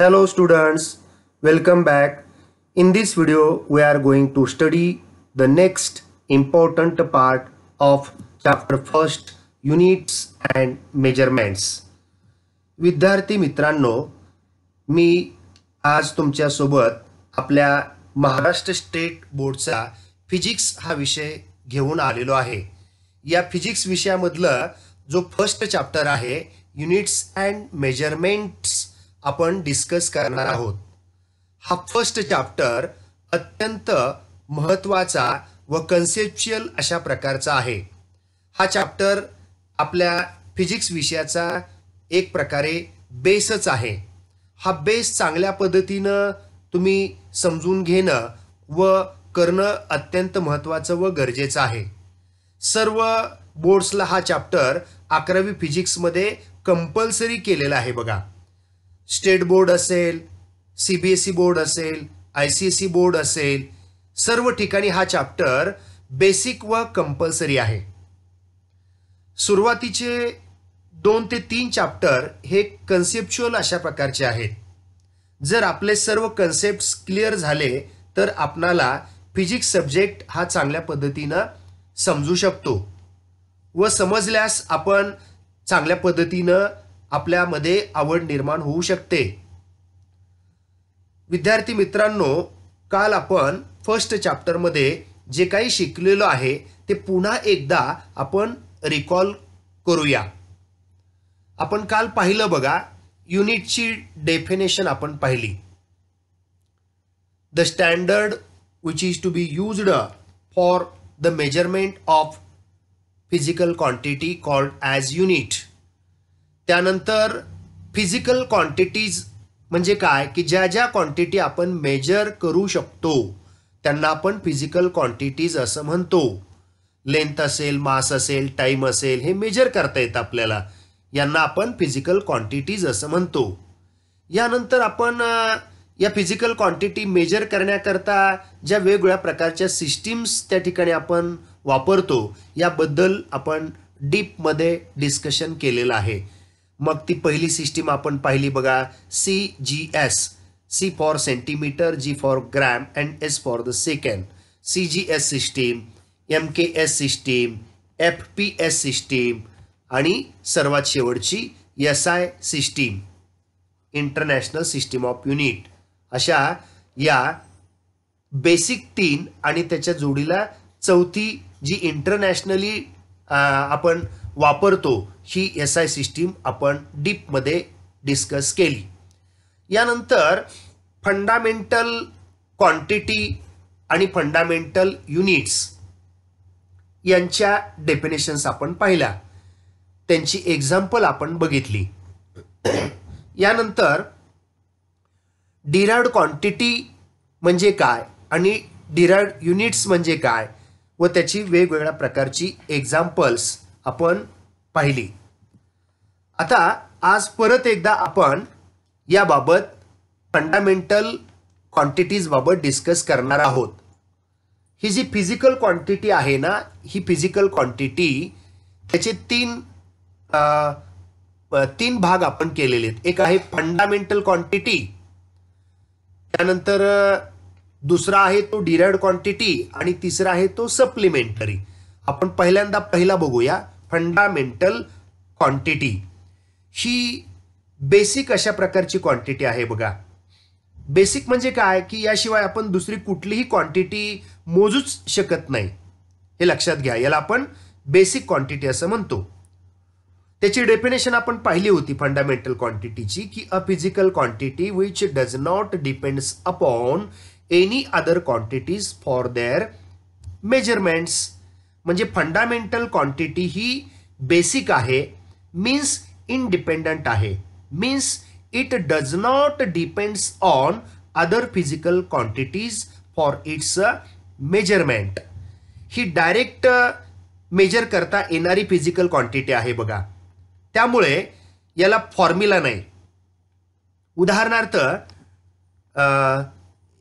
Hello students welcome back in this video we are going to study the next important part of chapter first units and measurements विद्यार्थी मित्रांनो मी आज तुमच्यासोबत आपल्या Maharashtra state बोर्डचा physics हा विषय घेऊन आलेलो आहे या फिजिक्स विषयामधला जो फर्स्ट चॅप्टर आहे युनिट्स अँड मेजरमेंट्स आपण डिस्कस करणार आहोत हा फर्स्ट चॅप्टर अत्यंत महत्त्वाचा व कन्सेप्च्युअल अशा प्रकारचा आहे हा चॅप्टर आपल्या फिजिक्स विषयाचा एक प्रकारे बेसच आहे हा बेस चांगल्या पद्धतीनं तुम्ही समजून घेणं व करणं अत्यंत महत्त्वाचं व गरजेचं आहे सर्व बोर्ड्सला हा चॅप्टर अकरावी फिजिक्समध्ये कंपल्सरी केलेला आहे बघा स्टेट बोर्ड असेल C B S E board असेल I C S E board असेल सर्व ठिकाणी हा चॅप्टर बेसिक व कंपल्सरी आहे सुरुवातीचे दोन ते तीन चॅप्टर हे कन्सेप्च्युअल अशा प्रकारचे आहेत जर आपले सर्व कन्सेप्ट क्लिअर झाले तर आपणाला फिजिक्स सब्जेक्ट हा चांगल्या पद्धतीनं समजू शकतो व समजल्यास आपण चांगल्या पद्धतीनं आपल्यामध्ये आवड निर्माण होऊ शकते विद्यार्थी मित्रांनो काल आपण फर्स्ट चॅप्टरमध्ये जे काही शिकलेलो आहे ते पुन्हा एकदा आपण रिकॉल करूया आपण काल पाहिलं बघा युनिटची डेफिनेशन आपण पाहिली the standard which is to be used for the measurement of physical quantity called as unit त्यानंतर फिजिकल क्वांटिटीज म्हणजे काय की ज्या ज्या क्वांटिटी आपण मेजर करू शकतो त्यांना आपण फिजिकल क्वांटिटीज असं म्हणतो लेंथ असेल मास असेल टाईम असेल हे मेजर करता येतं आपल्याला यांना आपण फिजिकल क्वांटिटीज असं म्हणतो यानंतर आपण या फिजिकल क्वांटिटी मेजर करण्याकरता ज्या वेगवेगळ्या प्रकारच्या सिस्टीम्स त्या ठिकाणी आपण वापरतो याबद्दल आपण डीपमध्ये डिस्कशन केलेलं आहे मग ती पहिली सिस्टीम आपण पाहिली बघा C G S C for centimetre G for gram and S for the second C G S system M K S system F P S system आणि सर्वात शेवटची S I system international system of unit अशा या basic तीन आणि त्याच्या जोडीला चौथी जी इंटरनॅशनली आपण वापरतो ही एस आय सिस्टीम आपण डीपमध्ये डिस्कस केली यानंतर फंडामेंटल क्वांटिटी आणि फंडामेंटल युनिट्स यांच्या डेफिनेशन्स आपण पाहिल्या त्यांची एक्झाम्पल आपण बघितली यानंतर डिराड क्वांटिटी म्हणजे काय आणि डिराड युनिट्स म्हणजे काय व त्याची वेगवेगळ्या प्रकारची एक्झाम्पल्स आपण पाहिली आता आज परत एकदा आपण याबाबत फंडामेंटल क्वांटिटीज बाबत डिस्कस करणार आहोत ही जी फिजिकल क्वांटिटी आहे ना ही फिजिकल क्वांटिटी त्याचे तीन तीन भाग आपण केलेले आहेत एक आहे फंडामेंटल क्वांटिटी त्यानंतर दुसरा आहे तो डिराइड क्वांटिटी आणि तिसरा आहे तो सप्लिमेंटरी आपण पहिल्यांदा पहिला बघूया फंडामेंटल क्वांटिटी ही बेसिक अशा प्रकारची क्वांटिटी आहे बघा बेसिक म्हणजे काय की याशिवाय आपण दुसरी कुठलीही क्वांटिटी मोजूच शकत नाही हे लक्षात घ्या याला आपण बेसिक क्वांटिटी असं म्हणतो त्याची डेफिनेशन आपण पाहिली होती फंडामेंटल क्वांटिटीची की a physical quantity which does not depends upon any other quantities for their measurements म्हणजे फंडामेंटल क्वांटिटी ही बेसिक आहे मीन्स इनडिपेंडंट आहे means it does not depends on other physical quantities for its measurement ही direct measure करता येणारी physical quantity आहे बघा त्यामुळे याला फॉर्म्युला नाही उदाहरणार्थ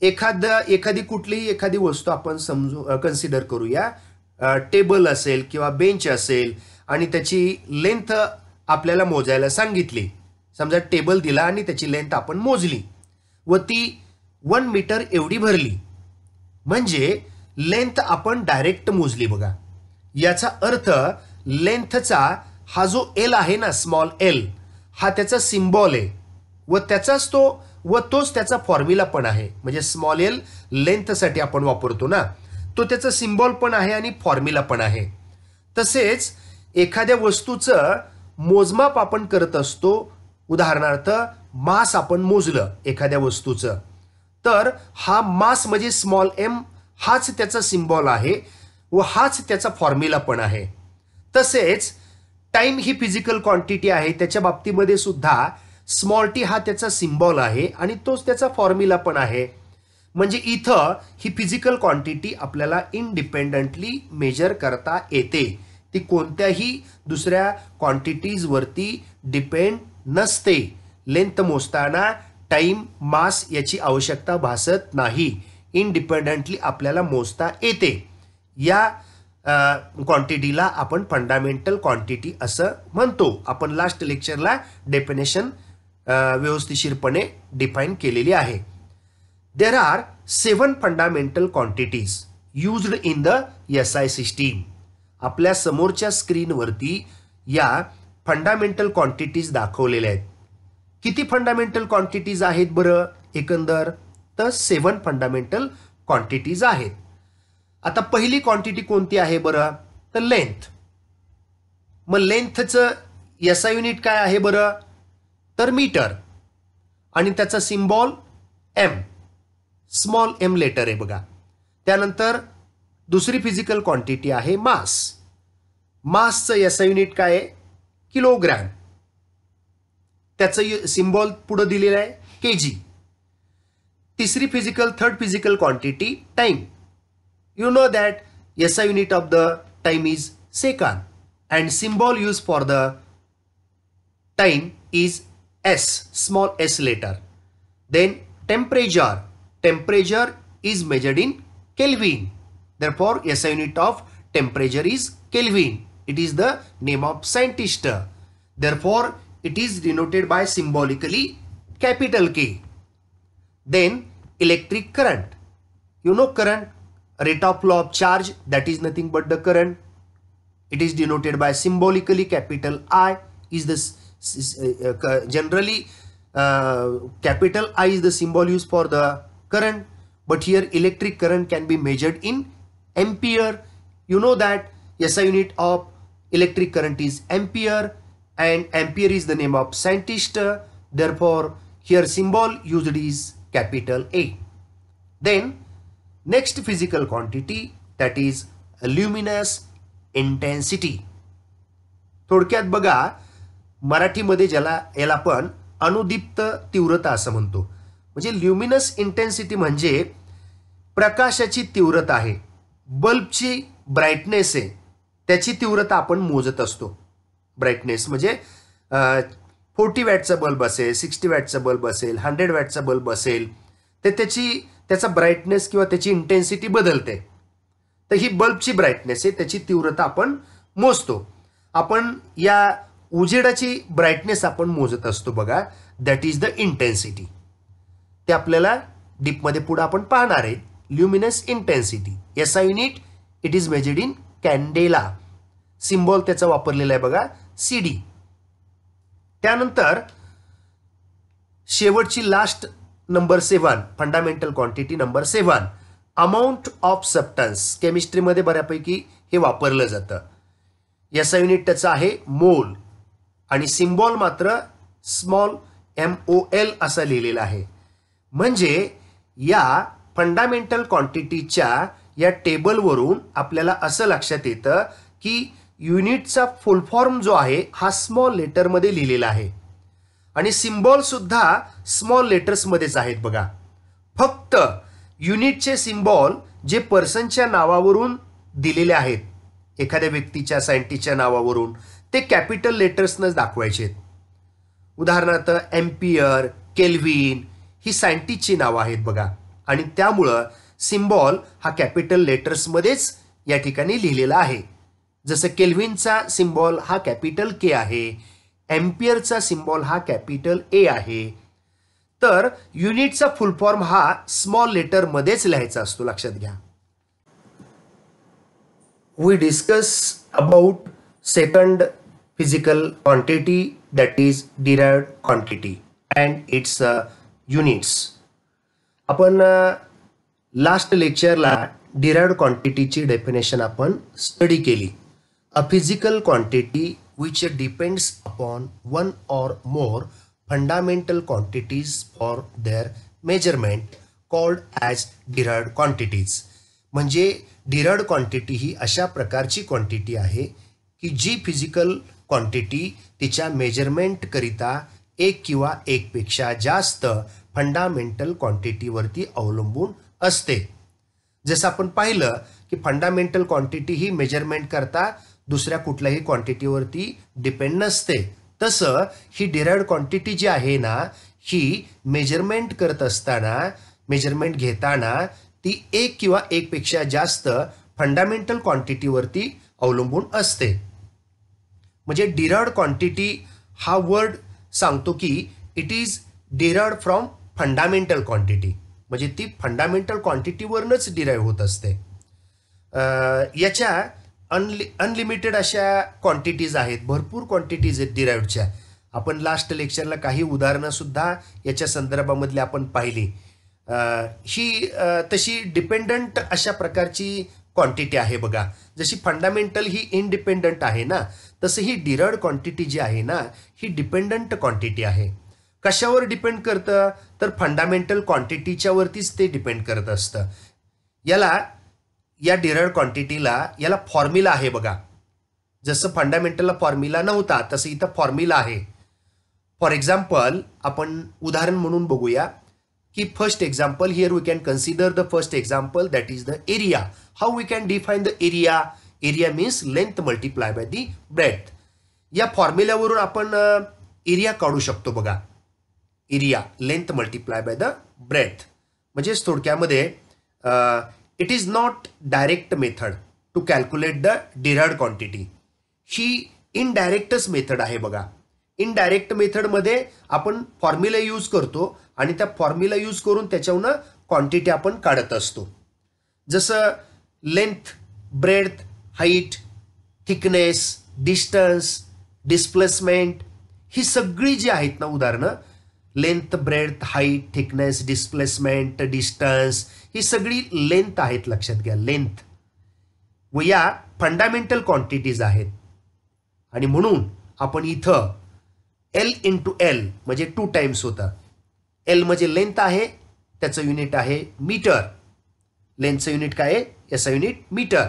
एखाद एखादी कुठलीही एखादी वस्तू आपण समजू कन्सिडर करूया टेबल असेल किंवा बेंच असेल आणि त्याची लेंथ आपल्याला मोजायला सांगितली समजा टेबल दिला आणि त्याची लेंथ आपण मोजली व ती वन मीटर एवढी भरली म्हणजे लेंथ आपण डायरेक्ट मोजली बघा याचा अर्थ लेंथचा हा जो एल आहे ना स्मॉल एल हा त्याचा सिम्बॉल आहे व त्याचाच तो व तोच त्याचा फॉर्म्युला पण आहे म्हणजे स्मॉल एल लेंथसाठी आपण वापरतो ना तो त्याचं सिम्बॉल पण आहे आणि फॉर्म्युला पण आहे तसेच एखाद्या वस्तूचं मोजमाप आपण करत असतो उदाहरणार्थ मास आपण मोजलं एखाद्या वस्तूचं तर हा मास म्हणजे स्मॉल एम हाच त्याचा सिम्बॉल आहे व हाच त्याचा फॉर्म्युला पण आहे तसेच टाईम ही फिजिकल क्वांटिटी आहे त्याच्या बाबतीमध्ये सुद्धा स्मॉल टी हा त्याचा सिम्बॉल आहे आणि तोच त्याचा फॉर्म्युला पण आहे म्हणजे इथं ही फिजिकल क्वांटिटी आपल्याला इनडिपेंडंटली मेजर करता येते ती कोणत्याही दुसऱ्या क्वांटिटीजवरती डिपेंड नसते लेंथ मोजताना टाईम मास याची आवश्यकता भासत नाही इनडिपेंडंटली आपल्याला मोजता येते या क्वांटिटीला आपण फंडामेंटल क्वांटिटी असं म्हणतो आपण लास्ट लेक्चरला डेफिनेशन व्यवस्थिशीरपणे डिफाईन केलेली आहे देर There are seven fundamental quantities used in the SI system. आपल्या समोरच्या स्क्रीनवरती या फंडामेंटल क्वांटिटीज दाखवलेल्या आहेत किती फंडामेंटल क्वांटिटीज आहेत बरं एकंदर तर सेवन फंडामेंटल क्वांटिटीज आहेत आता पहिली क्वांटिटी कोणती आहे बरं तर लेंथ मग लेंथचं याचा युनिट काय आहे बरं तर मीटर आणि त्याचा symbol M small M letter आहे बघा त्यानंतर दुसरी फिजिकल क्वांटिटी आहे मास मासचं याचं युनिट काय आहे किलोग्रॅम त्याचं यु सिम्बॉल पुढं दिलेलं आहे के जी तिसरी physical third physical quantity time you know that yes unit of the time is second and symbol use for the time is S small S letter then temperature temperature is measured in Kelvin. Therefore, SI unit of temperature is Kelvin. It is the name of scientist. Therefore, it is denoted by symbolically capital K. Then electric current. You know current, rate of flow of charge that is nothing but the current. It is denoted by symbolically capital I is the uh, uh, generally uh, capital I is the symbol used for the current but here electric current can be measured in ampere you know that SI unit of electric current is ampere and ampere is the name of scientist therefore here symbol used is capital A then next physical quantity that is luminous intensity. थोडक्यात बघा मराठीमध्ये ज्याला याला आपण अनुदीप्त तीव्रता असं म्हणतो म्हणजे ल्युमिनस इंटेन्सिटी म्हणजे प्रकाशाची तीव्रता आहे बल्बची ब्राईटनेस आहे त्याची तीव्रता आपण मोजत असतो ब्राईटनेस म्हणजे फोर्टी वॅटचा बल्ब असेल सिक्स्टी वॅटचा बल्ब असेल हंड्रेड वॅटचा बल्ब असेल तर त्याची त्याचा ब्राईटनेस किंवा त्याची इंटेन्सिटी बदलते तर ही बल्बची ब्राईटनेस आहे त्याची तीव्रता आपण मोजतो आपण या उजेडाची ब्राईटनेस आपण मोजत असतो बघा दॅट इज द इंटेन्सिटी ते आपल्याला डीपमध्ये पुढे आपण पाहणार आहे ल्युमिनस इंटेन्सिटी याचा unit it is measured in candela symbol त्याचा वापरलेला आहे बघा सी डी त्यानंतर शेवटची last number seven fundamental quantity number seven amount of substance केमिस्ट्रीमध्ये बऱ्यापैकी हे वापरलं जातं याचा युनिट त्याचं आहे मोल आणि सिम्बॉल मात्र स्मॉल एम ओ एल असा लिहिलेला आहे म्हणजे या फंडामेंटल क्वांटिटीच्या या टेबलवरून आपल्याला असं लक्षात येतं की युनिटचा फॉर्म जो आहे हा स्मॉल लेटरमध्ये लिहिलेला आहे आणि सिम्बॉलसुद्धा स्मॉल लेटर्समध्येच आहेत बघा फक्त युनिटचे सिम्बॉल जे पर्सनच्या नावावरून दिलेले आहेत एखाद्या व्यक्तीच्या सायंटिस्टच्या नावावरून ते कॅपिटल लेटर्सनंच दाखवायचे आहेत उदाहरणार्थ एम्पियर केल्विन ही सायंटिस्टची नावं आहेत बघा आणि त्यामुळं सिम्बॉल हा कॅपिटल लेटर्समध्येच या ठिकाणी लिहिलेला आहे जसं केल्विनचा सिम्बॉल हा कॅपिटल के आहे एम्पियरचा सिम्बॉल हा कॅपिटल ए आहे तर युनिटचा फुल फॉर्म हा स्मॉल लेटरमध्येच लिहायचा असतो लक्षात घ्या we discuss about second physical quantity that is derived quantity and its units आपण लास्ट लेक्चरला डिरड क्वांटिटीची डेफिनेशन आपण स्टडी केली a physical quantity which depends upon one or more fundamental quantities for their measurement called as derived quantities म्हणजे derived quantity ही अशा प्रकारची quantity आहे की जी फिजिकल क्वांटिटी तिच्या मेजरमेंटकरिता एक किंवा एकपेक्षा जास्त फंडामेंटल क्वांटिटीवरती अवलंबून असते जसं आपण पाहिलं की फंडामेंटल क्वांटिटी ही मेजरमेंट करता दुसऱ्या कुठल्याही क्वांटिटीवरती डिपेंड नसते तसं ही डिरायड क्वांटिटी जी आहे ना ही मेजरमेंट करत असताना मेजरमेंट घेताना ती एक किंवा एकपेक्षा जास्त फंडामेंटल क्वांटिटीवरती अवलंबून असते म्हणजे डिरायड क्वांटिटी हा वर्ड सांगतो की it is derived from fundamental quantity म्हणजे ती फंडामेंटल क्वांटिटीवरूनच डिराईव्ह होत असते याच्या अनलि अनलिमिटेड अशा क्वांटिटीज आहेत भरपूर क्वांटिटीज आहेत डिराईव्हच्या आपण लास्ट लेक्चरला काही सुद्धा याच्या संदर्भामधली आपण पाहिली ही तशी डिपेंडंट अशा प्रकारची क्वांटिटी आहे बघा जशी फंडामेंटल ही इनडिपेंडंट आहे ना तसं ही डिरड क्वांटिटी जी आहे ना ही डिपेंडंट क्वांटिटी आहे कशावर डिपेंड करतं तर फंडामेंटल क्वांटिटीच्या वरतीच ते डिपेंड करत असतं याला या डिरड क्वांटिटीला याला फॉर्म्युला आहे बघा जसं फंडामेंटलला फॉर्म्युला नव्हता तसं इथं फॉर्म्युला आहे फॉर एक्झाम्पल आपण उदाहरण म्हणून बघूया की first example here we can consider the first example that is the area how we can define the area area means length multiply by the breadth या फॉर्म्युल्यावरून आपण एरिया काढू शकतो बघा area length multiply by the breadth म्हणजेच थोडक्यामध्ये it is not direct method to calculate the derived quantity ही इनडायरेक्टच मेथड आहे बघा इनडायरेक्ट मेथडमध्ये आपण फॉर्म्युला यूज करतो आणि त्या फॉर्म्युला यूज करून त्याच्यावरून क्वांटिटी आपण काढत असतो जसं length breadth height thickness distance displacement ही सगळी जी आहेत ना उदाहरणं length breadth height thickness displacement distance ही सगळी लेंथ आहेत लक्षात घ्या लेंथ व या फंडामेंटल क्वांटिटीज आहेत आणि म्हणून आपण इथं एल इंटू एल म्हणजे टू टाइम्स होतं एल म्हणजे लेंथ आहे त्याचं युनिट आहे मीटर लेंथचं युनिट काय आहे याचा युनिट मीटर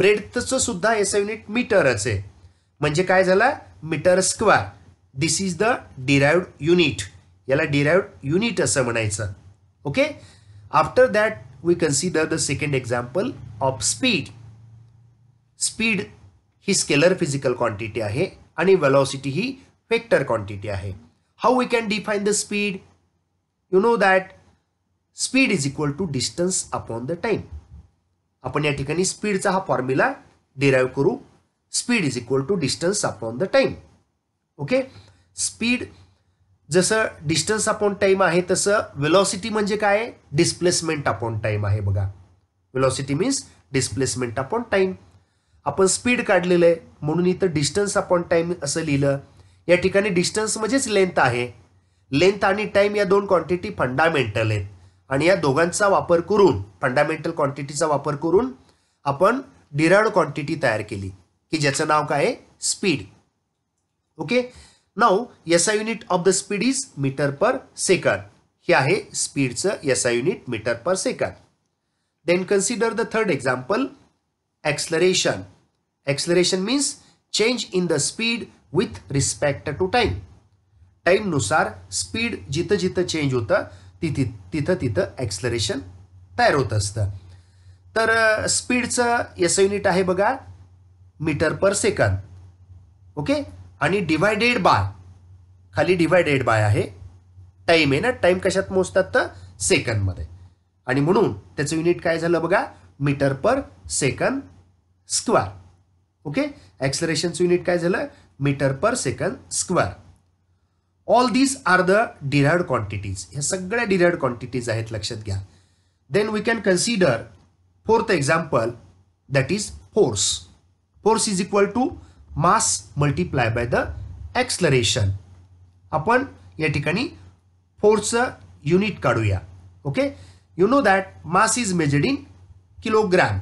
ब्रेडचं सुद्धा एस युनिट मीटरच आहे म्हणजे काय झालं metre square this is the derived unit याला डिरायवड युनिट असं म्हणायचं okay after that we consider the second example of speed speed ही स्केलर फिजिकल क्वांटिटी आहे आणि वेलॉसिटी ही वेक्टर क्वांटिटी आहे how we can define the speed you know that speed is equal to distance upon the time आपण या ठिकाणी स्पीडचा हा फॉर्म्युला डिराईव्ह करू speed is equal to distance upon the time okay speed जसं distance upon time आहे तसं velocity म्हणजे काय डिस्प्लेसमेंट अपॉन टाईम आहे बघा velocity means displacement upon time आपण स्पीड काढलेलं आहे म्हणून इथं डिस्टन्स अपॉन टाईम असं लिहिलं या ठिकाणी डिस्टन्स म्हणजेच लेंथ आहे लेंथ आणि टाईम या दोन क्वांटिटी फंडामेंटल आहेत आणि या दोघांचा वापर करून फंडामेंटल क्वांटिटीचा वापर करून आपण डिराड क्वांटिटी तयार केली की ज्याचं नाव काय आहे स्पीड ओके नाव यसा unit of the speed is metre per second हे आहे स्पीडचं यसा unit metre per second then consider the third example acceleration acceleration means change in the speed with respect to time टाईमनुसार स्पीड जिथं जिथं change होतं तिथे तिथं तिथं ॲक्सलरेशन तयार होत असतं तर स्पीडचं एस युनिट आहे बघा मीटर पर सेकंद ओके आणि डिवायडेड बाय खाली डिवायडेड बाय आहे टाईम आहे ना टाईम कशात मोजतात तर सेकंदमध्ये आणि म्हणून त्याचं युनिट काय झालं बघा metre per second square okay ॲक्सलरेशनचं युनिट काय झालं metre per second square All these are the derived quantities. Yes, sagra derived quantities ahet lakshat gya. Then we can consider fourth example that is force. Force is equal to mass multiplied by the acceleration. Upon yatikani force unit kaduya. Okay. You know that mass is measured in kilogram.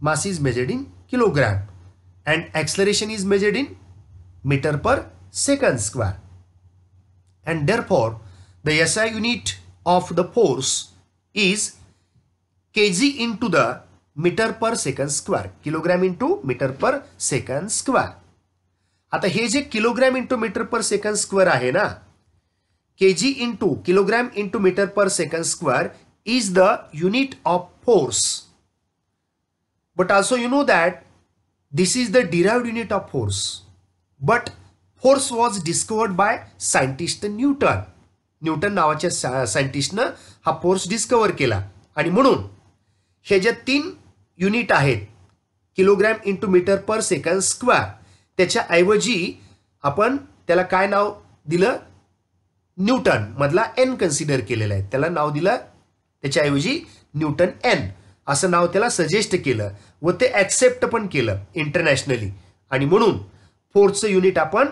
Mass is measured in kilogram. And acceleration is measured in meter per second square. and therefore the SI unit of the force is kg into the metre per second square kilogram into metre per second square आता हे जे kilogram into metre per second square आहे ना K G into kilogram into metre per second square is the unit of force but also you know that this is the derived unit of force but force was discovered by scientist Newton Newton नावाच्या सा सायंटिस्टनं हा force डिस्कवर केला आणि म्हणून हे ज्या तीन unit आहेत kilogram into metre per second square त्याच्याऐवजी आपण त्याला काय नाव दिलं न्यूटन मधला एन कन्सिडर केलेला आहे त्याला नाव दिलं त्याच्याऐवजी न्यूटन एन असं नाव त्याला सजेस्ट केलं व ते ॲक्सेप्ट पण केलं इंटरनॅशनली आणि म्हणून फोर्सचं युनिट आपण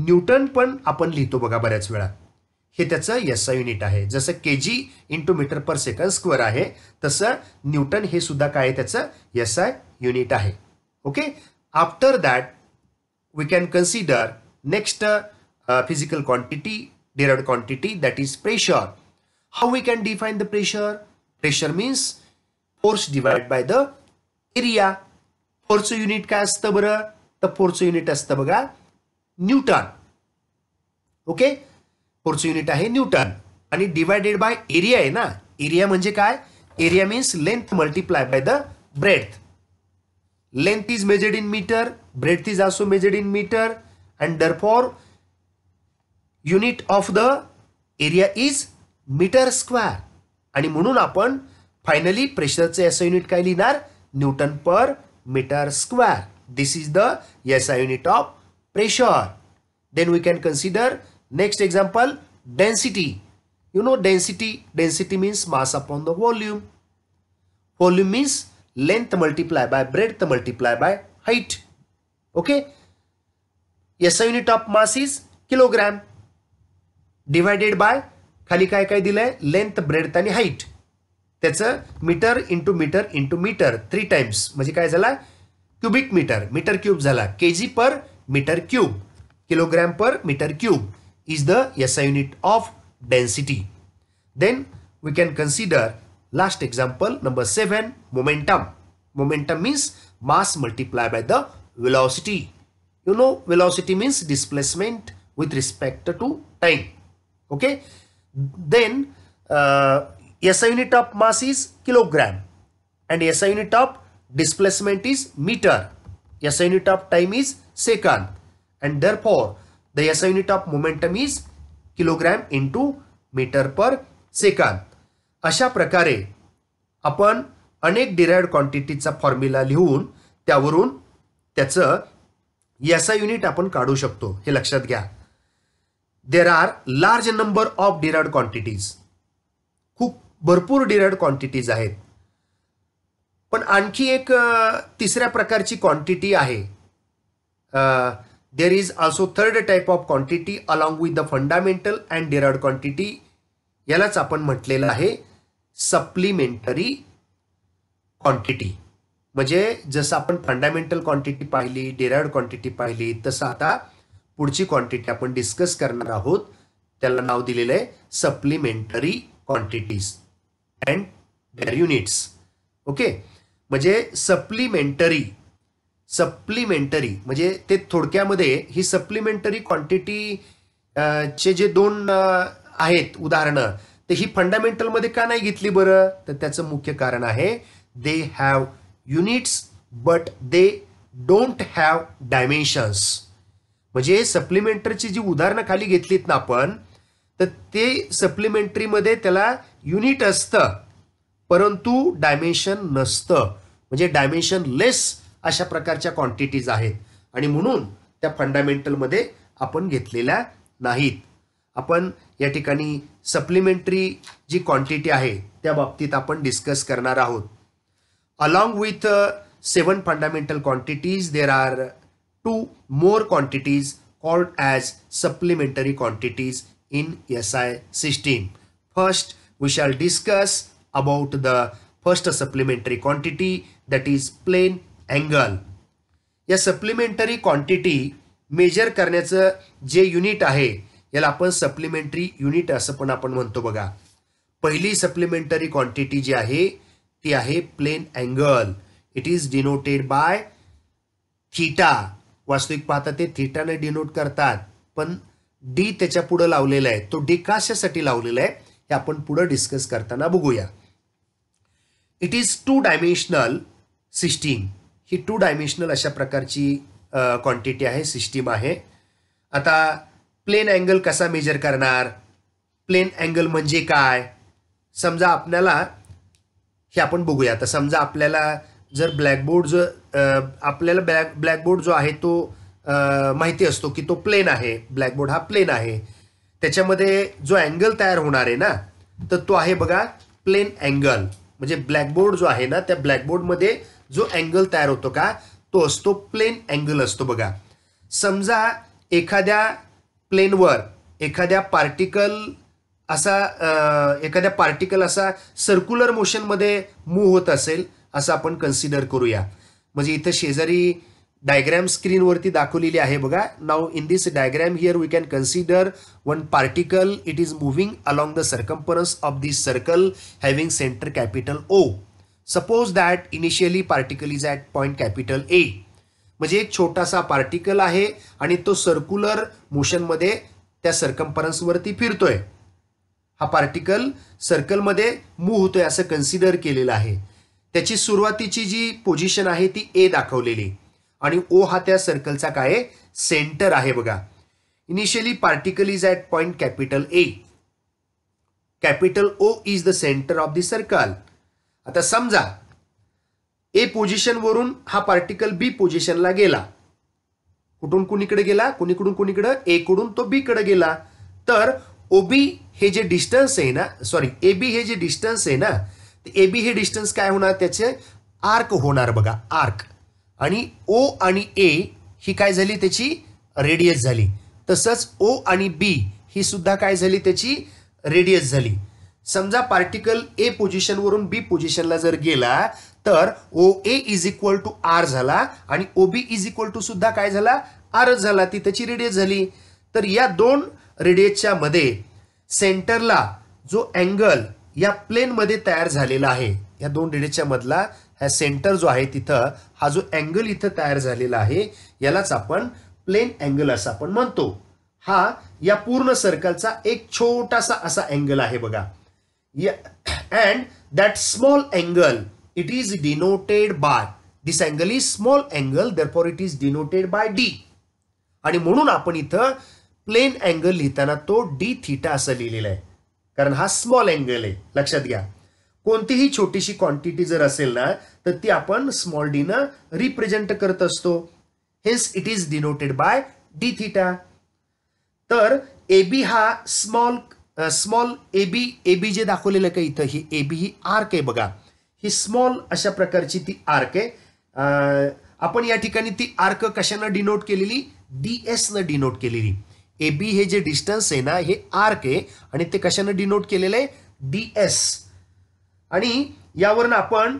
न्यूटन पण आपण लिहितो बघा बऱ्याच वेळा हे त्याचं एसआय युनिट आहे जसं K G into metre per second square आहे तसं न्यूटन हे सुद्धा काय त्याचं एसआय युनिट आहे okay after that we can consider next physical quantity derived quantity that is pressure how we can define the pressure pressure means force divide by the area force unit काय असतं बरं तर force unit असतं बघा Newton okay force unit आहे Newton आणि divided by area आहे ना एरिया म्हणजे काय area means length multiply by the breadth length is measured in metre breadth is also measured in metre and for unit of the area is metre square आणि म्हणून आपण finally प्रेशरचं S unit काय लिहिणार Newton per metre square this is the I unit of pressure. Then we can consider next example density. You know density, density means mass upon the volume. Volume means length multiplied by breadth multiplied by height. Okay. yes unit of mass is kilogram divided by खाली काय काय दिलं आहे length breadth आणि height त्याचं metre into metre into metre three times म्हणजे काय झाला क्युबिक मीटर मीटर क्यूब झाला kg per per meter cube. Kilogram per meter cube is the SI unit of density. Then we can consider last example number 7 momentum. Momentum means mass multiplied by the velocity. You know velocity means displacement with respect to time. Okay. Then uh, SI unit of mass is kilogram and SI unit of displacement is meter. SI unit of time is second and therefore the SI unit of momentum is kilogram into metre per second अशा प्रकारे आपण अनेक डिरायड क्वांटिटीचा formula लिहून त्यावरून त्याचं याचा unit आपण काढू शकतो हे लक्षात घ्या there are large number of derived quantities खूप भरपूर डिरायड क्वांटिटीज आहेत पण आणखी एक तिसऱ्या प्रकारची क्वांटिटी आहे there uh, there is also third type of quantity along with the fundamental and derived quantity यालाच आपण म्हटलेलं आहे सप्लिमेंटरी क्वांटिटी म्हणजे जसं आपण फंडामेंटल क्वांटिटी पाहिली डेरायड क्वांटिटी पाहिली तसं आता पुढची क्वांटिटी आपण डिस्कस करणार आहोत त्याला नाव दिलेलं आहे supplementary quantities and their units okay म्हणजे सप्लिमेंटरी सप्लिमेंटरी म्हणजे ते थोडक्यामध्ये ही सप्लिमेंटरी क्वांटिटी चे जे दोन आहेत उदाहरणं ते ही फंडामेंटलमध्ये का नाही घेतली बरं तर त्याचं मुख्य कारण आहे they have units but they don't have dimensions म्हणजे सप्लिमेंटरीची जी उदाहरणं खाली घेतलीत ना आपण तर ते सप्लिमेंटरीमध्ये त्याला युनिट असतं परंतु डायमेन्शन नसतं म्हणजे डायमेन्शन लेस अशा प्रकारच्या क्वांटिटीज आहेत आणि म्हणून त्या फंडामेंटलमध्ये आपण घेतलेल्या नाहीत आपण या ठिकाणी सप्लिमेंटरी जी क्वांटिटी आहे त्या बाबतीत आपण डिस्कस करणार आहोत along with seven fundamental quantities there are two more quantities called as supplementary quantities in S I system first we shall discuss about the first supplementary quantity that is plane angle या supplementary quantity measure करण्याचं जे unit आहे याला आपण supplementary unit असं पण आपण म्हणतो बघा पहिली सप्लिमेंटरी क्वांटिटी जी आहे ती आहे plane angle it is denoted by theta वास्तविक पाहता ते थीटाने डिनोट करतात पण डी त्याच्या पुढं लावलेला आहे तो डी कशासाठी लावलेला आहे हे आपण पुढं डिस्कस करताना बघूया it is two dimensional system ही टू डायमेन्शनल अशा प्रकारची क्वांटिटी आहे सिस्टीम आहे आता प्लेन अँगल कसा मेजर करणार प्लेन अँगल म्हणजे काय समजा आपल्याला हे आपण बघूया आता समजा आपल्याला जर ब्लॅकबोर्ड जो आपल्याला ब्लॅक ब्लॅकबोर्ड जो आहे तो माहिती असतो की तो प्लेन आहे ब्लॅकबोर्ड हा प्लेन आहे त्याच्यामध्ये जो अँगल तयार होणार आहे ना तर तो आहे बघा प्लेन अँगल म्हणजे ब्लॅकबोर्ड जो आहे ना त्या ब्लॅकबोर्डमध्ये जो अँगल तयार होतो का तो असतो प्लेन अँगल असतो बघा समजा एखाद्या प्लेनवर एखाद्या पार्टिकल असा एखाद्या पार्टिकल असा सर्क्युलर मोशनमध्ये मूव होत असेल असं आपण कन्सिडर करूया म्हणजे इथं शेजारी डायग्रॅम स्क्रीनवरती दाखवलेली आहे बघा नाव in this diagram here we can consider one particle it is moving along the circumference of this circle having centre capital O suppose that initially particle is at point capital A म्हणजे एक छोटासा particle आहे आणि तो circular मोशनमध्ये त्या सर्कम्परन्सवरती फिरतोय हा particle सर्कलमध्ये मूव्ह होतोय असं कन्सिडर केलेलं आहे त्याची सुरुवातीची जी पोझिशन आहे ती ए दाखवलेली आणि ओ हा त्या सर्कलचा काय सेंटर आहे बघा initially particle is at point capital A capital O is the centre of the circle आता समजा ए पोझिशनवरून हा पार्टिकल बी पोझिशनला गेला कुठून कुणीकडे गेला कुणीकडून ए कडून तो बी कडे गेला तर ओबी हे जे डिस्टन्स आहे ना सॉरी ए बी हे जे डिस्टन्स आहे ना ते ए बी हे डिस्टन्स काय होणार त्याचे आर्क होणार बघा आर्क आणि ओ आणि ए ही काय झाली त्याची रेडियस झाली तसंच ओ आणि बी ही सुद्धा काय झाली त्याची रेडियस झाली समजा पार्टिकल ए पोझिशनवरून बी पोझिशनला जर गेला तर O A is equal to R झाला आणि O B is equal to सुद्धा काय झाला आर झाला ती त्याची रेडियस झाली तर या दोन रेडियसच्या मध्ये सेंटरला जो अँगल या प्लेन मध्ये तयार झालेला आहे या दोन रेडियसच्या मधला हा सेंटर जो आहे तिथं हा जो अँगल इथं तयार झालेला आहे यालाच आपण प्लेन अँगल असं आपण म्हणतो हा या पूर्ण सर्कलचा एक छोटासा असा अँगल आहे बघा yeah, and that small angle it is denoted by this angle is small angle therefore it is denoted by d आणि म्हणून आपण इथं प्लेन अँगल लिहिताना तो डी थिटा असं लिहिलेला आहे कारण हा स्मॉल अँगल आहे लक्षात घ्या कोणतीही छोटीशी क्वांटिटी जर असेल ना तर ती आपण स्मॉल डीनं रिप्रेझेंट करत असतो hence it is denoted by D theta तर ए बी हा small small A B A B J दाखवलेलं का इथं ही ए बी ही आर्क आहे बघा ही स्मॉल अशा प्रकारची ती आर्क आहे आपण या ठिकाणी ती आर्क कशानं डिनोट केलेली डी एसनं डिनोट केलेली ए बी हे जे डिस्टन्स आहे ना हे आर्क आहे आणि ते कशानं डिनोट केलेलं आहे डी एस आणि यावरून आपण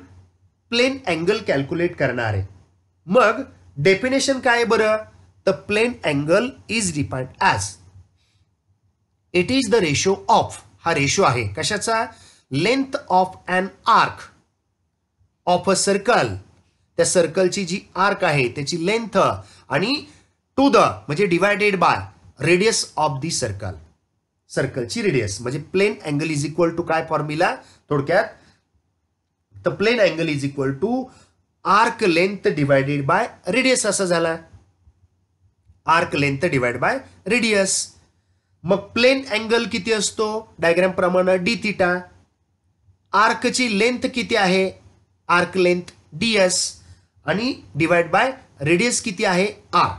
प्लेन अँगल कॅल्क्युलेट करणार आहे मग डेफिनेशन काय बरं तर plane angle is defined as it is the ratio of हा रेशो आहे कशाचा length of an arc of a circle त्या सर्कलची जी आर्क आहे त्याची लेंथ आणि टू द म्हणजे divided by radius of the circle सर्कलची रेडियस म्हणजे plane angle is equal to काय फॉर्म्युला थोडक्यात the plane angle is equal to arc length divided by radius असा झाला arc length divide by radius मग plane angle किती असतो diagram प्रमाणे डी थिटा आर्कची लेंथ किती आहे आर्क लेंथ डी एस आणि डिवाइड बाय रेडियस किती आहे आर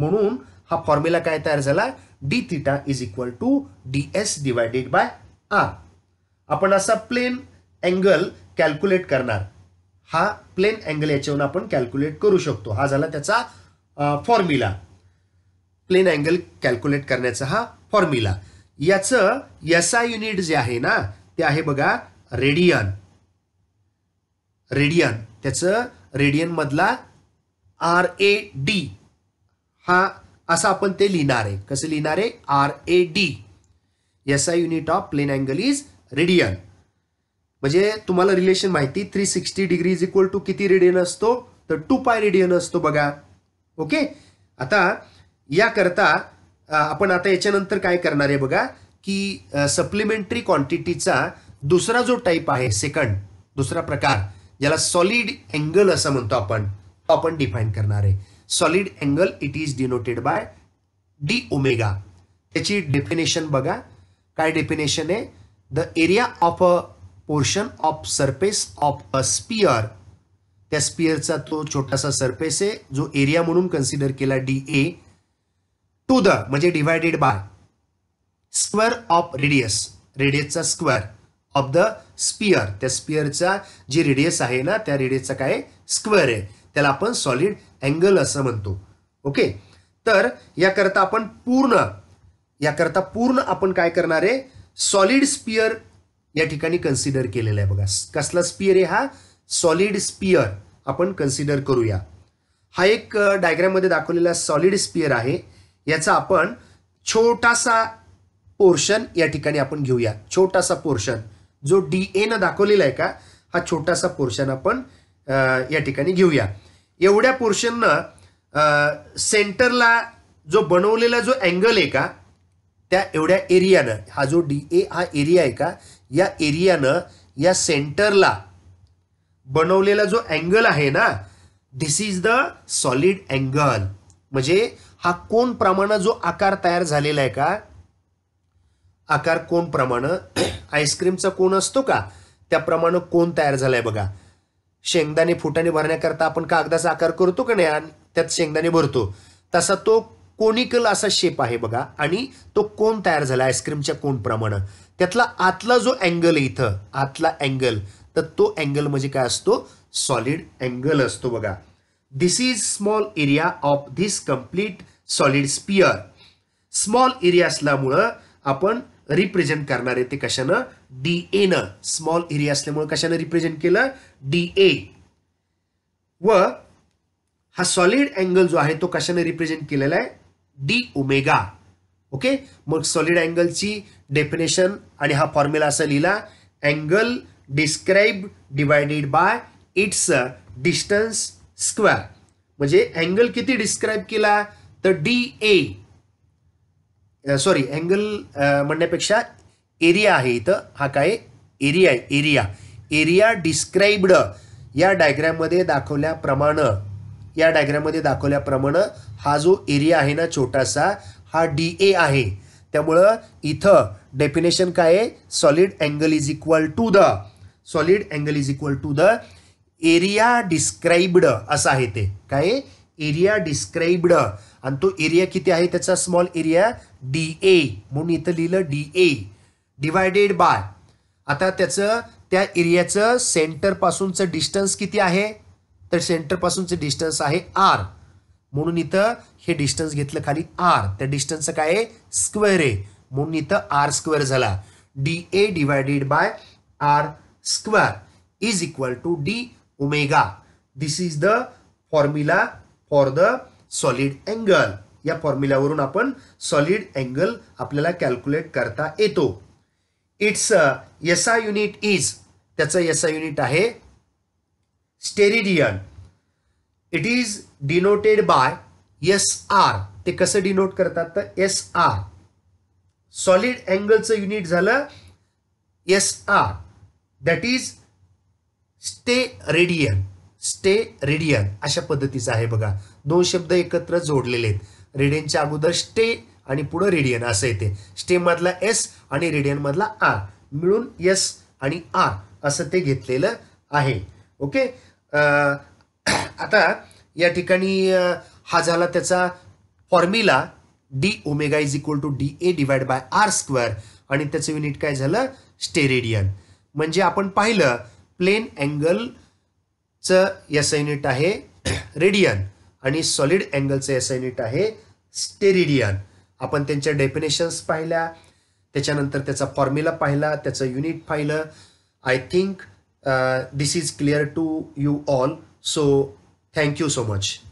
म्हणून हा फॉर्म्युला काय तयार झाला D theta is equal to D S divided by R आपण असा प्लेन अँगल कॅल्क्युलेट करणार हा प्लेन अँगल याच्यावरून आपण कॅल्क्युलेट करू शकतो हा झाला त्याचा फॉर्म्युला प्लेन अँगल कॅल्क्युलेट करण्याचा हा फॉर्म्युला याचं आय युनिट जे आहे ना ते आहे बघा रेडियन रेडियन त्याचं मधला आर ए डी हा असं आपण ते लिहिणार आहे कसं लिहिणार आहे R A D I unit of plane angle is radian म्हणजे तुम्हाला रिलेशन माहिती three sixty degree is equal to किती रेडियन असतो तर टू पाय रेडियन असतो बघा ओके आता याकरता आपण आता याच्यानंतर काय करणार आहे बघा की सप्लिमेंटरी क्वांटिटीचा दुसरा जो टाईप आहे सेकंड दुसरा प्रकार ज्याला सॉलिड अँगल असं म्हणतो आपण तो आपण डिफाईन करणार आहे solid angle it is denoted by D omega त्याची डेफिनेशन बघा काय डेफिनेशन आहे the area of a portion of surface of a sphere त्या स्पियरचा तो छोटासा सरफेस आहे जो एरिया म्हणून कन्सिडर केला डी ए टू द म्हणजे divided by square of radius रेडियसचा स्क्वेअर ऑफ द स्पियर त्या स्पियरचा जी रेडियस आहे ना त्या रेडियसचा काय स्क्वेअर आहे त्याला आपण सॉलिड अँगल असं म्हणतो ओके तर याकरता आपण पूर्ण याकरता पूर्ण आपण काय करणार आहे सॉलिड स्पियर या ठिकाणी कन्सिडर केलेला आहे बघा कसला स्पियर आहे हा सॉलिड स्पियर आपण कन्सिडर करूया हा एक मध्ये दाखवलेला सॉलिड स्पियर आहे याचा आपण छोटासा पोर्शन या ठिकाणी आपण घेऊया छोटासा पोर्शन जो डी न दाखवलेला आहे का हा छोटासा पोर्शन आपण या ठिकाणी घेऊया एवढ्या पोर्शननं सेंटरला जो बनवलेला जो अँगल आहे का त्या एवढ्या एरियानं हा जो डी ए हा एरिया आहे का या एरियानं या सेंटरला बनवलेला जो अँगल आहे ना this is the solid angle म्हणजे हा कोण प्रमाण जो आकार तयार झालेला आहे का आकार कोण प्रमाण आईस्क्रीमचा कोण असतो का त्याप्रमाणे कोण तयार झालाय बघा शेंगदाणे फुटाने भरण्याकरता आपण कागदाचा आकार करतो का नाही आणि त्यात शेंगदाणे भरतो तसा तो कोनिकल असा शेप आहे बघा आणि तो कोण तयार झाला आईस्क्रीमच्या प्रमाणे त्यातला आतला जो अँगल आहे इथं आतला अँगल तर तो अँगल म्हणजे काय असतो सॉलिड अँगल असतो बघा this is small area of this complete solid sphere small area असल्यामुळं आपण रिप्रेझेंट करणार आहे ते कशानं डी न स्मॉल एरिया असल्यामुळं कशानं रिप्रेझेंट केलं डी ए व हा सॉलिड अँगल जो आहे तो कशाने रिप्रेझेंट केलेला आहे डी ओमेगा ओके मग सॉलिड अँगलची डेफिनेशन आणि हा फॉर्म्युला असा लिहिला angle describe divided by its distance square म्हणजे अँगल किती डिस्क्राईब केला तर डी ए सॉरी अँगल म्हणण्यापेक्षा एरिया आहे इथं हा काय एरिया आहे एरिया एरिया डिस्क्राईब्ड या डायग्रॅममध्ये दाखवल्याप्रमाणे या डायग्रॅममध्ये दाखवल्याप्रमाणे हा जो एरिया आहे ना छोटासा हा डी ए आहे त्यामुळं इथं डेफिनेशन काय आहे solid angle is equal to the solid angle is equal to the area described असं आहे ते काय एरिया डिस्क्राईब्ड आणि तो एरिया किती आहे त्याचा स्मॉल एरिया डी ए म्हणून इथं लिहिलं डी ए डिवायडेड बाय आता त्याचं त्या एरियाचं सेंटरपासूनचं डिस्टन्स किती आहे तर सेंटरपासूनचं डिस्टन्स आहे आर म्हणून इथं हे डिस्टन्स घेतलं खाली आर त्या डिस्टन्सचं काय आहे स्क्वेअर आहे म्हणून इथं आर स्क्वेअर झाला D A divided by R square is equal to D omega this is the formula for the solid angle या फॉर्म्युल्यावरून आपण सॉलिड अँगल आपल्याला कॅल्क्युलेट करता येतो इट्स यसा युनिट इज त्याचं यसा युनिट आहे steradian it is denoted by S R ते कसं डिनोट करतात तर एस आर सॉलिड अँगलचं युनिट झालं S R that is steradian steradian अशा पद्धतीचा आहे बघा दोन शब्द एकत्र जोडलेले आहेत रेडियनच्या अगोदर स्टे आणि पुढं रेडियन असं येते स्टेमधला एस आणि रेडियनमधला आर मिळून एस आणि आर असं ते घेतलेलं आहे ओके आता या ठिकाणी हा झाला त्याचा formula D omega is equal to D A divide by R square आणि त्याचं युनिट काय झालं स्टेरेडियन म्हणजे आपण पाहिलं प्लेन अँगल चं एस युनिट आहे रेडियन आणि सॉलिड अँगलचं एस युनिट आहे स्टेरिडियन आपण त्यांच्या डेफिनेशन्स पाहिल्या त्याच्यानंतर त्याचा फॉर्म्युला पाहिला त्याचं युनिट पाहिलं I think this is clear to you all so thank you so much